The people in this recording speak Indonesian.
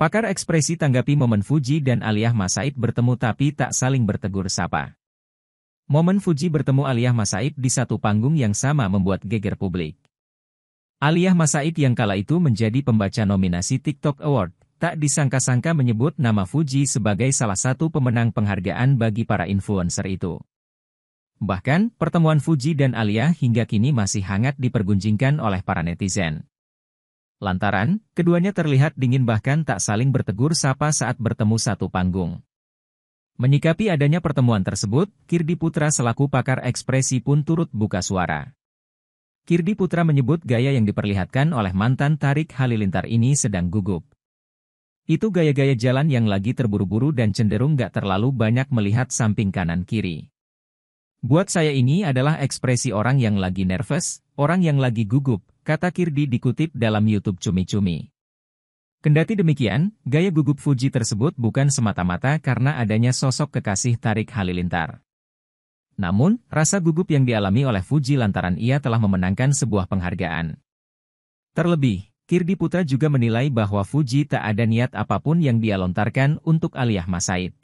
Pakar ekspresi tanggapi momen Fuji dan Aliyah Masaid bertemu tapi tak saling bertegur sapa. Momen Fuji bertemu Aliyah Masaid di satu panggung yang sama membuat geger publik. Aliyah Masaid yang kala itu menjadi pembaca nominasi TikTok Award, tak disangka-sangka menyebut nama Fuji sebagai salah satu pemenang penghargaan bagi para influencer itu. Bahkan, pertemuan Fuji dan Aliyah hingga kini masih hangat dipergunjingkan oleh para netizen. Lantaran, keduanya terlihat dingin bahkan tak saling bertegur sapa saat bertemu satu panggung. Menyikapi adanya pertemuan tersebut, Kirdi Putra selaku pakar ekspresi pun turut buka suara. Kirdi Putra menyebut gaya yang diperlihatkan oleh mantan Tarik Halilintar ini sedang gugup. Itu gaya-gaya jalan yang lagi terburu-buru dan cenderung gak terlalu banyak melihat samping kanan-kiri. Buat saya ini adalah ekspresi orang yang lagi nervous, orang yang lagi gugup, kata Kirdi dikutip dalam YouTube Cumi-Cumi. Kendati demikian, gaya gugup Fuji tersebut bukan semata-mata karena adanya sosok kekasih Tarik Halilintar. Namun, rasa gugup yang dialami oleh Fuji lantaran ia telah memenangkan sebuah penghargaan. Terlebih, Kirdi Putra juga menilai bahwa Fuji tak ada niat apapun yang dia lontarkan untuk Aliyah Masaid.